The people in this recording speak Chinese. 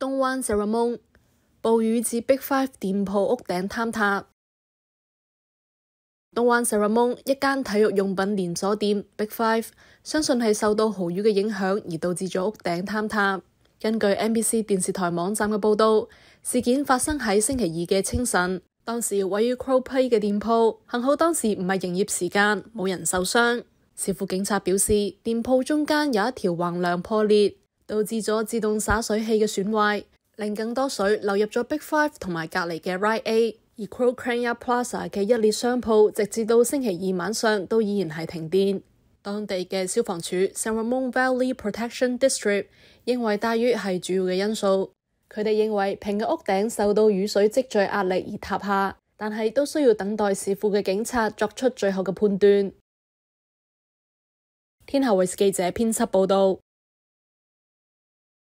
东湾 c e r e m o n 暴雨至 Big Five 店铺屋顶坍塌。东湾 c e r e m o n 一间体育用品连锁店 Big Five，相信系受到豪雨嘅影响而导致咗屋顶坍塌。根据 NBC 电视台网站嘅报道，事件发生喺星期二嘅清晨，当时位于 c r o w p a y 嘅店铺，幸好当时唔系营业时间，冇人受伤。市府警察表示，店铺中间有一条横梁破裂。導致咗自動灑水器嘅損壞，令更多水流入咗 Big Five 同埋隔離嘅 Right A。而 Crown Plaza 嘅一列商鋪，直至到星期二晚上都依然係停電。當地嘅消防署 s a r a m o n Valley Protection District 認為大雨係主要嘅因素。佢哋認為平嘅屋頂受到雨水積聚壓力而塌下，但係都需要等待市府嘅警察作出最後嘅判斷。天后卫视记者编辑报道。